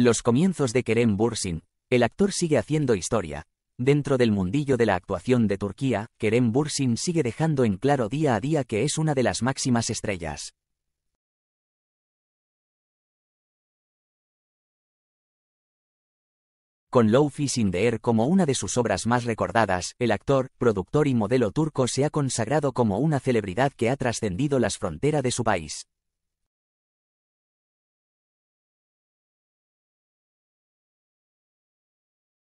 Los comienzos de Kerem Bursin, el actor sigue haciendo historia. Dentro del mundillo de la actuación de Turquía, Kerem Bursin sigue dejando en claro día a día que es una de las máximas estrellas. Con Low Fishing the como una de sus obras más recordadas, el actor, productor y modelo turco se ha consagrado como una celebridad que ha trascendido las fronteras de su país.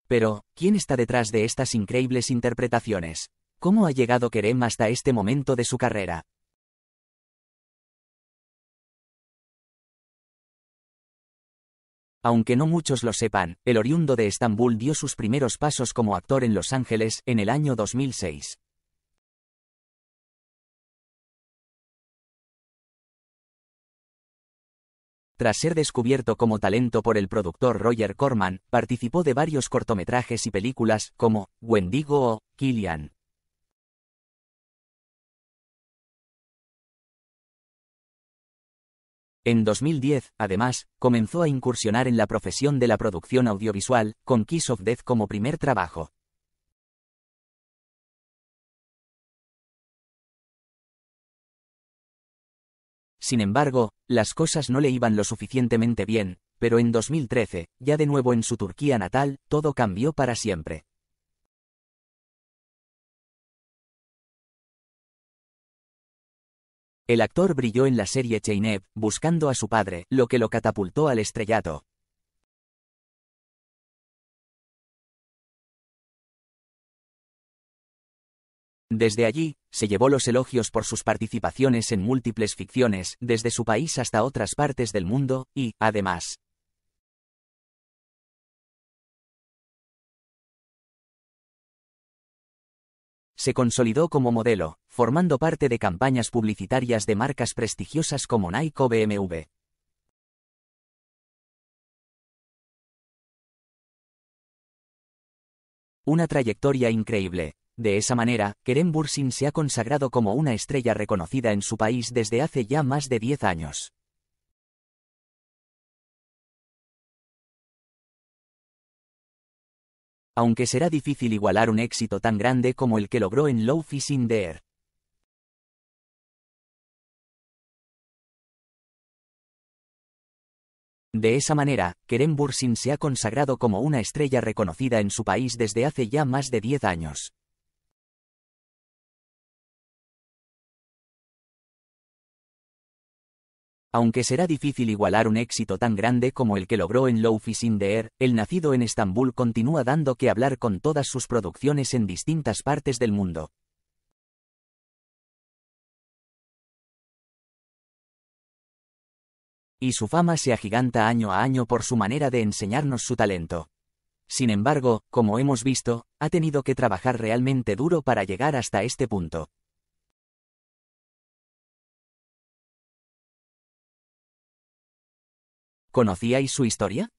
Pero, ¿quién está detrás de estas increíbles interpretaciones? ¿Cómo ha llegado Kerem hasta este momento de su carrera? Aunque no muchos lo sepan, el oriundo de Estambul dio sus primeros pasos como actor en Los Ángeles en el año 2006. Tras ser descubierto como talento por el productor Roger Corman, participó de varios cortometrajes y películas como Wendigo o Killian. En 2010, además, comenzó a incursionar en la profesión de la producción audiovisual, con Kiss of Death como primer trabajo. Sin embargo, las cosas no le iban lo suficientemente bien, pero en 2013, ya de nuevo en su Turquía natal, todo cambió para siempre. El actor brilló en la serie Chainev, buscando a su padre, lo que lo catapultó al estrellato. Desde allí, se llevó los elogios por sus participaciones en múltiples ficciones, desde su país hasta otras partes del mundo, y, además, se consolidó como modelo, formando parte de campañas publicitarias de marcas prestigiosas como Nike o BMW. Una trayectoria increíble, de esa manera, Kerem Bursin se ha consagrado como una estrella reconocida en su país desde hace ya más de 10 años. Aunque será difícil igualar un éxito tan grande como el que logró en Low Fishing the De esa manera, Kerem Bursin se ha consagrado como una estrella reconocida en su país desde hace ya más de 10 años. Aunque será difícil igualar un éxito tan grande como el que logró en Low in the Air, er, el nacido en Estambul continúa dando que hablar con todas sus producciones en distintas partes del mundo. Y su fama se agiganta año a año por su manera de enseñarnos su talento. Sin embargo, como hemos visto, ha tenido que trabajar realmente duro para llegar hasta este punto. ¿Conocíais su historia?